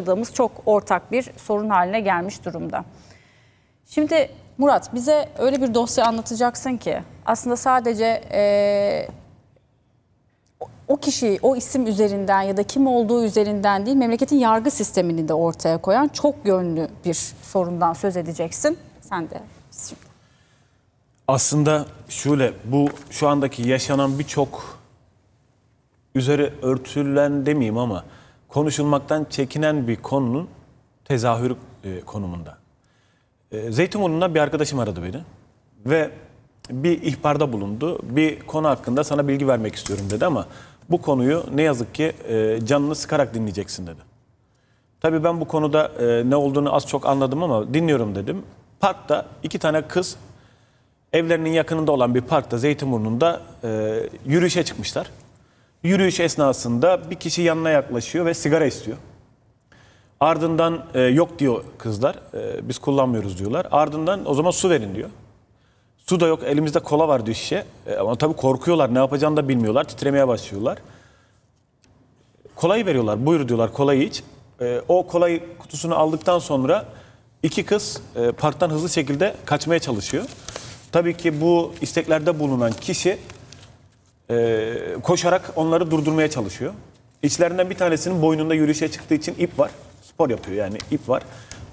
yaşadığımız çok ortak bir sorun haline gelmiş durumda. Şimdi Murat bize öyle bir dosya anlatacaksın ki aslında sadece e, o kişi, o isim üzerinden ya da kim olduğu üzerinden değil memleketin yargı sistemini de ortaya koyan çok yönlü bir sorundan söz edeceksin. Sen de şimdi. Aslında şöyle bu şu andaki yaşanan birçok üzeri örtülen demeyeyim ama konuşulmaktan çekinen bir konunun tezahür e, konumunda. E, Zeytinburnu'ndan bir arkadaşım aradı beni ve bir ihbarda bulundu. Bir konu hakkında sana bilgi vermek istiyorum dedi ama bu konuyu ne yazık ki e, canını sıkarak dinleyeceksin dedi. Tabii ben bu konuda e, ne olduğunu az çok anladım ama dinliyorum dedim. Parkta iki tane kız evlerinin yakınında olan bir parkta Zeytinburnu'nda e, yürüyüşe çıkmışlar. Yürüyüş esnasında bir kişi yanına yaklaşıyor ve sigara istiyor. Ardından e, yok diyor kızlar. E, biz kullanmıyoruz diyorlar. Ardından o zaman su verin diyor. Su da yok. Elimizde kola var diyor şişe. E, ama tabii korkuyorlar. Ne yapacağını da bilmiyorlar. Titremeye başlıyorlar. Kolayı veriyorlar. Buyur diyorlar kolayı iç. E, o kolay kutusunu aldıktan sonra iki kız e, parktan hızlı şekilde kaçmaya çalışıyor. Tabii ki bu isteklerde bulunan kişi e, koşarak onları durdurmaya çalışıyor. İçlerinden bir tanesinin boynunda yürüyüşe çıktığı için ip var. Spor yapıyor yani ip var.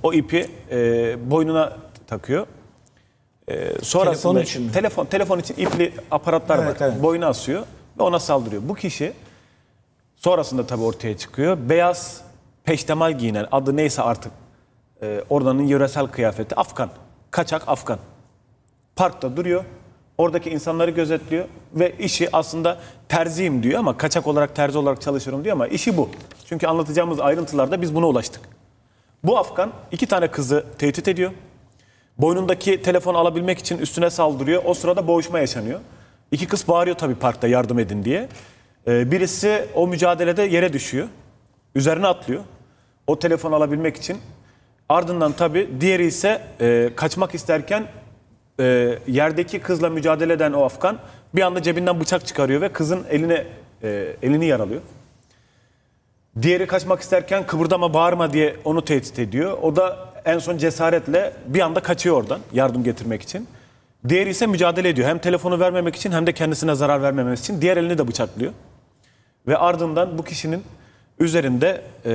O ipi e, boynuna takıyor. E, ee, sonrasında telefon için mi? telefon telefon için ipli aparatlar evet, var. Evet. Boyuna asıyor ve ona saldırıyor. Bu kişi sonrasında tabii ortaya çıkıyor. Beyaz peştemal giyinen adı neyse artık e, oranın yöresel kıyafeti Afgan. Kaçak Afgan. Parkta duruyor. Oradaki insanları gözetliyor ve işi aslında terziyim diyor ama kaçak olarak terzi olarak çalışıyorum diyor ama işi bu. Çünkü anlatacağımız ayrıntılarda biz buna ulaştık. Bu Afgan iki tane kızı tehdit ediyor. Boynundaki telefon alabilmek için üstüne saldırıyor. O sırada boğuşma yaşanıyor. İki kız bağırıyor tabii parkta yardım edin diye. Ee, birisi o mücadelede yere düşüyor. Üzerine atlıyor. O telefon alabilmek için. Ardından tabii diğeri ise e, kaçmak isterken e, yerdeki kızla mücadele eden o Afgan bir anda cebinden bıçak çıkarıyor ve kızın eline e, elini yaralıyor. Diğeri kaçmak isterken kıvırdama bağırma diye onu tehdit ediyor. O da en son cesaretle bir anda kaçıyor oradan yardım getirmek için. Diğeri ise mücadele ediyor. Hem telefonu vermemek için hem de kendisine zarar vermemesi için. Diğer elini de bıçaklıyor. Ve ardından bu kişinin üzerinde e,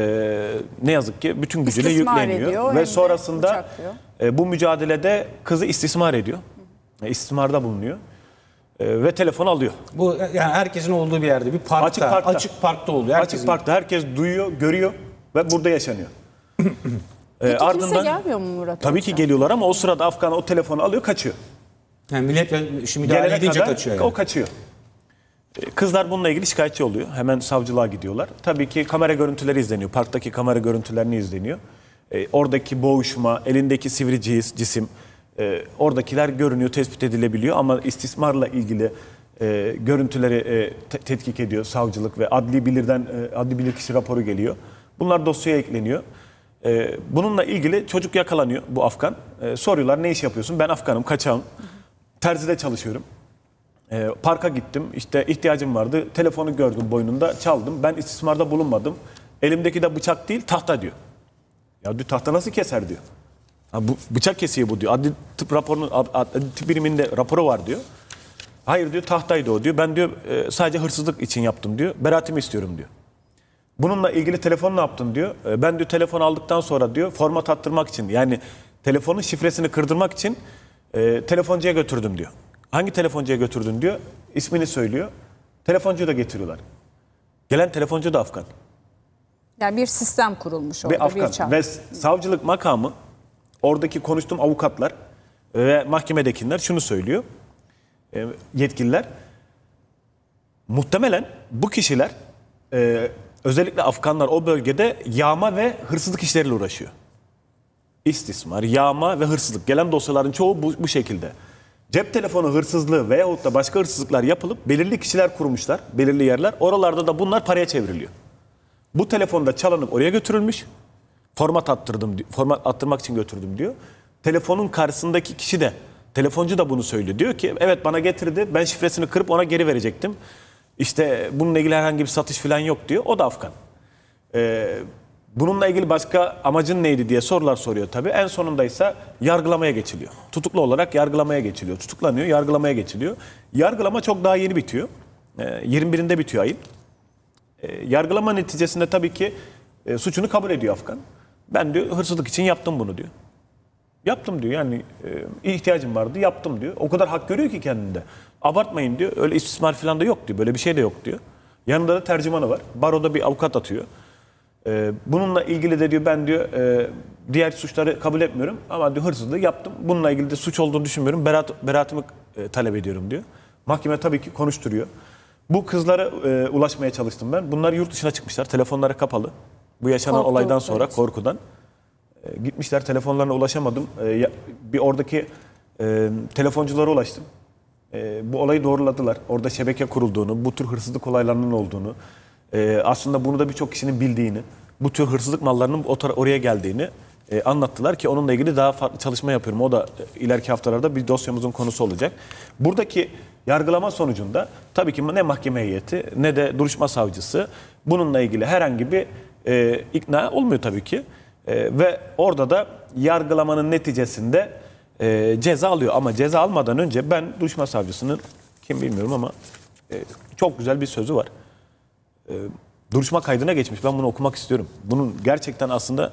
ne yazık ki bütün gücüyle yükleniyor. Ediyor, ve sonrasında bıçaklıyor. E, bu mücadelede kızı istismar ediyor. E, istismarda bulunuyor. E, ve telefon alıyor. Bu e, yani herkesin olduğu bir yerde, bir parkta, açık parkta, açık parkta oluyor. Herkesin. Açık parkta herkes duyuyor, görüyor ve burada yaşanıyor. Peki e, ardından, kimse gelmiyor mu Murat? Tabii ki geliyorlar ama o sırada Afgan o telefonu alıyor, kaçıyor. Yani millet şimdi müdahale edince kaçıyor. Yani. O kaçıyor. Kızlar bununla ilgili şikayetçi oluyor. Hemen savcılığa gidiyorlar. Tabii ki kamera görüntüleri izleniyor. Parktaki kamera görüntülerini izleniyor. E, oradaki boğuşma, elindeki sivri cis, cisim, e, oradakiler görünüyor, tespit edilebiliyor ama istismarla ilgili e, görüntüleri e, te- tetkik ediyor savcılık ve adli bilirden e, adli bilirkişi raporu geliyor. Bunlar dosyaya ekleniyor. E, bununla ilgili çocuk yakalanıyor bu Afgan. E, soruyorlar ne iş yapıyorsun? Ben Afganım, kaçağım. Terzide çalışıyorum. E, parka gittim. işte ihtiyacım vardı. Telefonu gördüm boynunda. Çaldım. Ben istismarda bulunmadım. Elimdeki de bıçak değil tahta diyor. Ya diyor tahta nasıl keser diyor. Ha, bu, bıçak kesiyor bu diyor. Adli tıp raporunu adli tıp biriminde raporu var diyor. Hayır diyor tahtaydı o diyor. Ben diyor e, sadece hırsızlık için yaptım diyor. Beraatimi istiyorum diyor. Bununla ilgili telefon ne yaptın diyor. E, ben diyor telefon aldıktan sonra diyor format attırmak için yani telefonun şifresini kırdırmak için e, telefoncuya götürdüm diyor. Hangi telefoncuya götürdün diyor. İsmini söylüyor. Telefoncuyu da getiriyorlar. Gelen telefoncu da Afgan. Yani bir sistem kurulmuş orada. Bir Afgan bir ve savcılık makamı oradaki konuştuğum avukatlar ve mahkemedekiler şunu söylüyor. E, yetkililer muhtemelen bu kişiler e, özellikle Afganlar o bölgede yağma ve hırsızlık işleriyle uğraşıyor. İstismar, yağma ve hırsızlık. Gelen dosyaların çoğu bu, bu şekilde. Cep telefonu hırsızlığı veyahut da başka hırsızlıklar yapılıp belirli kişiler kurmuşlar, belirli yerler. Oralarda da bunlar paraya çevriliyor. Bu telefonda çalınıp oraya götürülmüş. Format attırdım, format attırmak için götürdüm diyor. Telefonun karşısındaki kişi de, telefoncu da bunu söylüyor. Diyor ki evet bana getirdi, ben şifresini kırıp ona geri verecektim. İşte bununla ilgili herhangi bir satış falan yok diyor. O da Afgan. Ee, bununla ilgili başka amacın neydi diye sorular soruyor tabii. En sonunda ise yargılamaya geçiliyor. Tutuklu olarak yargılamaya geçiliyor. Tutuklanıyor, yargılamaya geçiliyor. Yargılama çok daha yeni bitiyor. Ee, 21'inde bitiyor ayın. E, yargılama neticesinde tabii ki e, suçunu kabul ediyor Afgan. Ben diyor hırsızlık için yaptım bunu diyor. Yaptım diyor yani e, ihtiyacım vardı yaptım diyor. O kadar hak görüyor ki kendinde. Abartmayın diyor öyle istismar falan da yok diyor böyle bir şey de yok diyor. Yanında da tercümanı var. Baroda bir avukat atıyor. E, bununla ilgili de diyor ben diyor e, diğer suçları kabul etmiyorum ama diyor hırsızlığı yaptım. Bununla ilgili de suç olduğunu düşünmüyorum. Berat, beratımı e, talep ediyorum diyor. Mahkeme tabii ki konuşturuyor. Bu kızlara e, ulaşmaya çalıştım ben. Bunlar yurt dışına çıkmışlar. Telefonları kapalı. Bu yaşanan Korku, olaydan sonra evet. korkudan. E, gitmişler telefonlarına ulaşamadım. E, ya, bir oradaki e, telefonculara ulaştım. E, bu olayı doğruladılar. Orada şebeke kurulduğunu, bu tür hırsızlık olaylarının olduğunu, e, aslında bunu da birçok kişinin bildiğini, bu tür hırsızlık mallarının oraya geldiğini e, anlattılar ki onunla ilgili daha farklı çalışma yapıyorum. O da e, ileriki haftalarda bir dosyamızın konusu olacak. Buradaki yargılama sonucunda tabii ki ne mahkeme heyeti ne de duruşma savcısı bununla ilgili herhangi bir e, ikna olmuyor tabii ki. E, ve orada da yargılamanın neticesinde e, ceza alıyor. Ama ceza almadan önce ben duruşma savcısının kim bilmiyorum ama e, çok güzel bir sözü var. E, duruşma kaydına geçmiş. Ben bunu okumak istiyorum. Bunun gerçekten aslında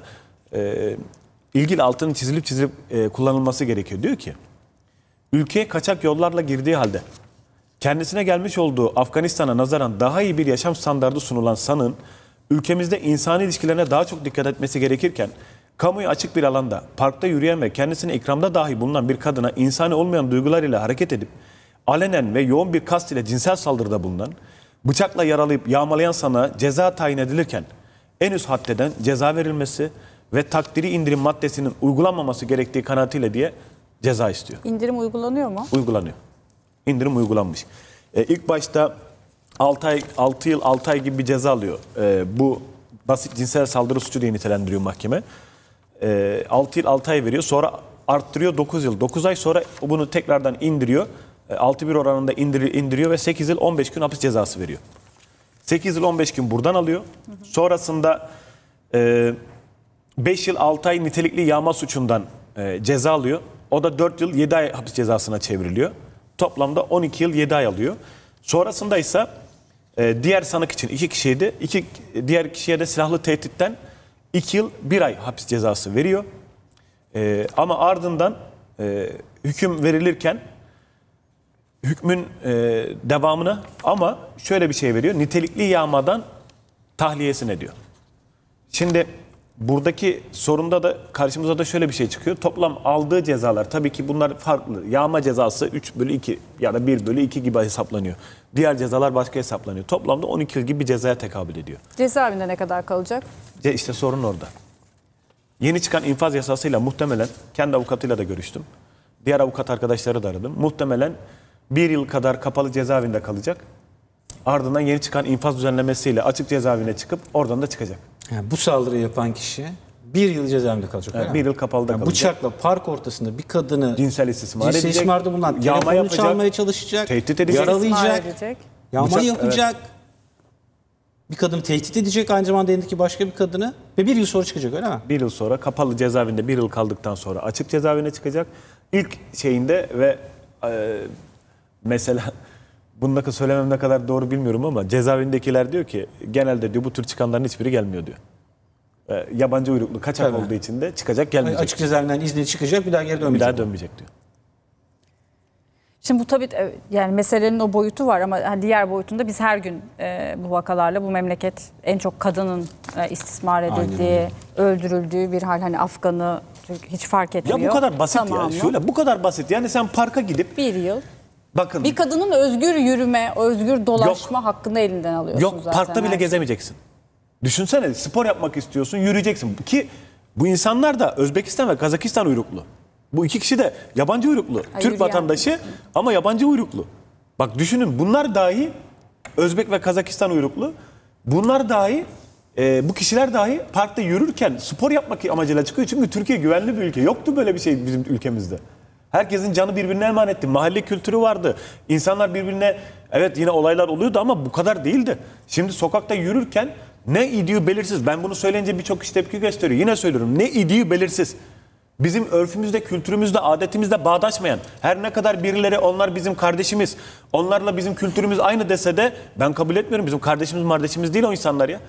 e, ee, ilgili altının çizilip çizilip e, kullanılması gerekiyor. Diyor ki ülkeye kaçak yollarla girdiği halde kendisine gelmiş olduğu Afganistan'a nazaran daha iyi bir yaşam standardı sunulan San'ın ülkemizde insani ilişkilerine daha çok dikkat etmesi gerekirken kamuya açık bir alanda parkta yürüyen ve kendisine ikramda dahi bulunan bir kadına insani olmayan duygular ile hareket edip alenen ve yoğun bir kast ile cinsel saldırıda bulunan bıçakla yaralayıp yağmalayan sana ceza tayin edilirken en üst haddeden ceza verilmesi ve takdiri indirim maddesinin uygulanmaması gerektiği kanaatiyle diye ceza istiyor. İndirim uygulanıyor mu? Uygulanıyor. İndirim uygulanmış. E, ilk başta 6 ay 6 yıl 6 ay gibi bir ceza alıyor. E, bu basit cinsel saldırı suçu diye nitelendiriyor mahkeme. E, 6 yıl 6 ay veriyor. Sonra arttırıyor 9 yıl. 9 ay sonra bunu tekrardan indiriyor. 6-1 e, oranında indir, indiriyor ve 8 yıl 15 gün hapis cezası veriyor. 8 yıl 15 gün buradan alıyor. Sonrasında e, 5 yıl 6 ay nitelikli yağma suçundan e, ceza alıyor. O da 4 yıl 7 ay hapis cezasına çevriliyor. Toplamda 12 yıl 7 ay alıyor. Sonrasında ise e, diğer sanık için 2 kişiydi. İki, diğer kişiye de silahlı tehditten 2 yıl 1 ay hapis cezası veriyor. E, ama ardından e, hüküm verilirken hükmün e, devamına ama şöyle bir şey veriyor. Nitelikli yağmadan tahliyesine diyor. Şimdi Buradaki sorunda da karşımıza da şöyle bir şey çıkıyor. Toplam aldığı cezalar tabii ki bunlar farklı. Yağma cezası 3 bölü 2 ya da 1 bölü 2 gibi hesaplanıyor. Diğer cezalar başka hesaplanıyor. Toplamda 12 yıl gibi bir cezaya tekabül ediyor. Cezaevinde ne kadar kalacak? İşte, sorun orada. Yeni çıkan infaz yasasıyla muhtemelen kendi avukatıyla da görüştüm. Diğer avukat arkadaşları da aradım. Muhtemelen bir yıl kadar kapalı cezaevinde kalacak. Ardından yeni çıkan infaz düzenlemesiyle açık cezaevine çıkıp oradan da çıkacak. Yani bu saldırı yapan kişi bir yıl cezaevinde kalacak. Evet, bir yıl kapalıda yani kalacak. Bıçakla park ortasında bir kadını dinsel istismar cinsel edecek. istismarda bulunan yağma yapacak, çalmaya çalışacak. Tehdit edecek. Yaralayacak. Yağma Bıçak, yapacak. Evet. Bir kadını tehdit edecek aynı zamanda elindeki başka bir kadını ve bir yıl sonra çıkacak öyle mi? Bir yıl sonra kapalı cezaevinde bir yıl kaldıktan sonra açık cezaevine çıkacak. İlk şeyinde ve e, mesela bunu ne söylemem ne kadar doğru bilmiyorum ama cezaevindekiler diyor ki genelde diyor bu tür çıkanların hiçbiri gelmiyor diyor. E, yabancı uyruklu kaçak Tabii. olduğu için de çıkacak gelmeyecek. Açık cezaevinden izni çıkacak bir daha geri dönmeyecek. Bir daha dönmeyecek diyor. Şimdi bu tabii e, yani meselenin o boyutu var ama diğer boyutunda biz her gün e, bu vakalarla bu memleket en çok kadının e, istismar edildiği, öldürüldüğü bir hal. Hani Afgan'ı hiç fark etmiyor. Ya bu kadar basit Tamamı. ya. Şöyle bu kadar basit. Yani sen parka gidip bir yıl Bakın. Bir kadının özgür yürüme, özgür dolaşma yok, hakkını elinden alıyorsun yok, zaten. Yok parkta bile şey. gezemeyeceksin. Düşünsene spor yapmak istiyorsun yürüyeceksin. Ki bu insanlar da Özbekistan ve Kazakistan uyruklu. Bu iki kişi de yabancı uyruklu. Hayır, Türk yani. vatandaşı ama yabancı uyruklu. Bak düşünün bunlar dahi Özbek ve Kazakistan uyruklu. Bunlar dahi e, bu kişiler dahi parkta yürürken spor yapmak amacıyla çıkıyor. Çünkü Türkiye güvenli bir ülke. Yoktu böyle bir şey bizim ülkemizde. Herkesin canı birbirine emanetti. Mahalle kültürü vardı. İnsanlar birbirine evet yine olaylar oluyordu ama bu kadar değildi. Şimdi sokakta yürürken ne idiği belirsiz. Ben bunu söyleyince birçok kişi tepki gösteriyor. Yine söylüyorum. Ne idiği belirsiz. Bizim örfümüzde, kültürümüzde, adetimizde bağdaşmayan, her ne kadar birileri onlar bizim kardeşimiz, onlarla bizim kültürümüz aynı dese de ben kabul etmiyorum. Bizim kardeşimiz, kardeşimiz değil o insanlar ya.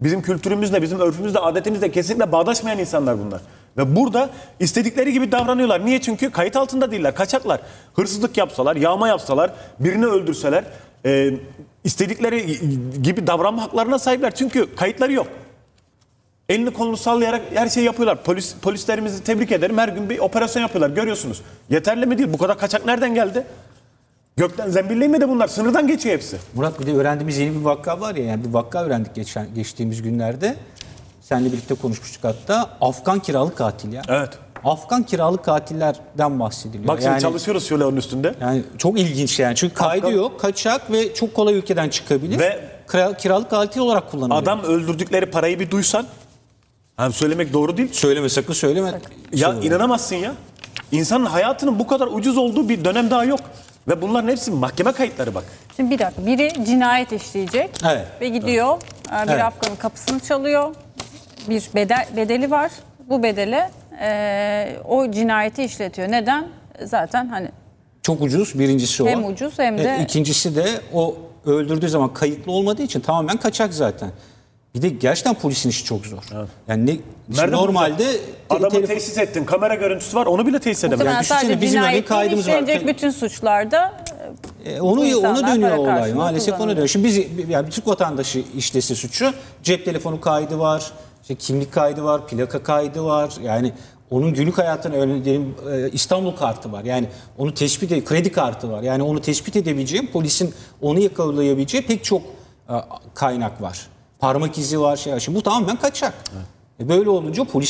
Bizim kültürümüzle, bizim örfümüzle, adetimizle kesinlikle bağdaşmayan insanlar bunlar. Ve burada istedikleri gibi davranıyorlar. Niye? Çünkü kayıt altında değiller. Kaçaklar. Hırsızlık yapsalar, yağma yapsalar, birini öldürseler e, istedikleri gibi davranma haklarına sahipler. Çünkü kayıtları yok. Elini kolunu sallayarak her şeyi yapıyorlar. Polis, polislerimizi tebrik ederim. Her gün bir operasyon yapıyorlar. Görüyorsunuz. Yeterli mi değil? Bu kadar kaçak nereden geldi? Gökten zembilleyin mi de bunlar? Sınırdan geçiyor hepsi. Murat bir de öğrendiğimiz yeni bir vakka var ya. Yani bir vakka öğrendik geçen, geçtiğimiz günlerde. Senle birlikte konuşmuştuk hatta. Afgan kiralık katil ya. Evet. Afgan kiralık katillerden bahsediliyor. Bak yani, çalışıyoruz şöyle onun üstünde. Yani çok ilginç yani. Çünkü kaydı Afgan... yok, kaçak ve çok kolay ülkeden çıkabilir. Ve kiralık katil olarak kullanılıyor. Adam öldürdükleri parayı bir duysan yani söylemek doğru değil. Söyleme sakın söyleme. Ya söyleme. inanamazsın ya. İnsanın hayatının bu kadar ucuz olduğu bir dönem daha yok. Ve bunların hepsi mahkeme kayıtları bak. Şimdi bir dakika. Biri cinayet işleyecek. Evet. Ve gidiyor. Evet. Ee, bir evet. Afgan'ın kapısını çalıyor bir bedel, bedeli var. Bu bedele e, o cinayeti işletiyor. Neden? Zaten hani çok ucuz birincisi o. Hem ucuz hem e, de... E, ikincisi de o öldürdüğü zaman kayıtlı olmadığı için tamamen kaçak zaten. Bir de gerçekten polisin işi çok zor. Evet. Yani ne, Nerede normalde adamı telefon... tesis ettin. Kamera görüntüsü var. Onu bile tesis edemedin. Yani sadece bizim örneğin hani kaydımız var. bütün suçlarda e, onu ona dönüyor olay. Maalesef onu dönüyor. Şimdi biz yani Türk vatandaşı işlese suçu cep telefonu kaydı var. İşte kimlik kaydı var, plaka kaydı var. Yani onun günlük hayatına örneğin e, İstanbul kartı var. Yani onu tespit ede, kredi kartı var. Yani onu tespit edebileceği, polisin onu yakalayabileceği pek çok e, kaynak var. Parmak izi var şey var. Şimdi bu tamamen kaçak. Evet. E, böyle olunca polis